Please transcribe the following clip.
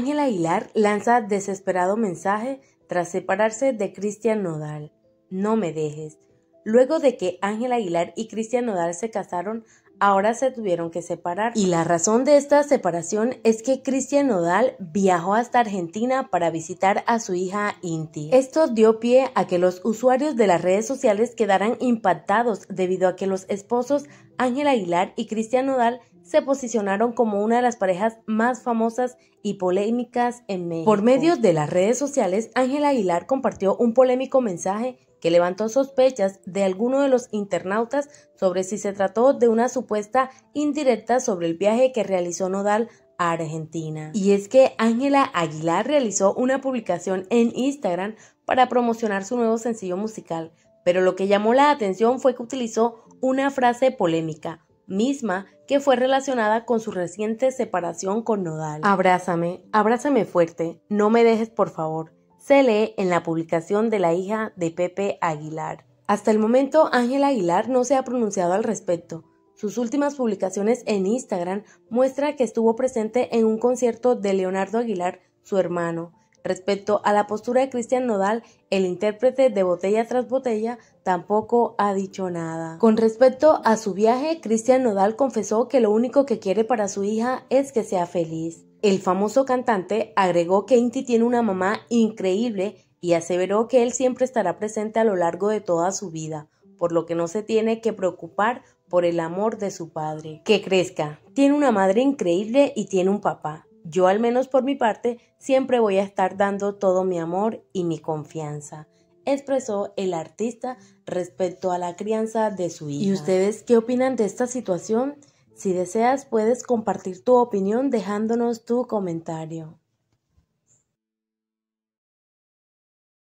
Ángela Aguilar lanza desesperado mensaje tras separarse de Cristian Nodal. No me dejes. Luego de que Ángel Aguilar y Cristian Nodal se casaron, ahora se tuvieron que separar. Y la razón de esta separación es que Cristian Nodal viajó hasta Argentina para visitar a su hija Inti. Esto dio pie a que los usuarios de las redes sociales quedaran impactados debido a que los esposos Ángela Aguilar y Cristian Nodal se posicionaron como una de las parejas más famosas y polémicas en México. Por medio de las redes sociales, Ángela Aguilar compartió un polémico mensaje que levantó sospechas de alguno de los internautas sobre si se trató de una supuesta indirecta sobre el viaje que realizó Nodal a Argentina. Y es que Ángela Aguilar realizó una publicación en Instagram para promocionar su nuevo sencillo musical, pero lo que llamó la atención fue que utilizó una frase polémica, misma que fue relacionada con su reciente separación con Nodal. Abrázame, abrázame fuerte, no me dejes por favor, se lee en la publicación de la hija de Pepe Aguilar. Hasta el momento Ángela Aguilar no se ha pronunciado al respecto. Sus últimas publicaciones en Instagram muestran que estuvo presente en un concierto de Leonardo Aguilar, su hermano, Respecto a la postura de Cristian Nodal, el intérprete de Botella tras Botella tampoco ha dicho nada. Con respecto a su viaje, Cristian Nodal confesó que lo único que quiere para su hija es que sea feliz. El famoso cantante agregó que Inti tiene una mamá increíble y aseveró que él siempre estará presente a lo largo de toda su vida, por lo que no se tiene que preocupar por el amor de su padre. Que crezca. Tiene una madre increíble y tiene un papá yo al menos por mi parte siempre voy a estar dando todo mi amor y mi confianza, expresó el artista respecto a la crianza de su hija. ¿Y ustedes qué opinan de esta situación? Si deseas puedes compartir tu opinión dejándonos tu comentario.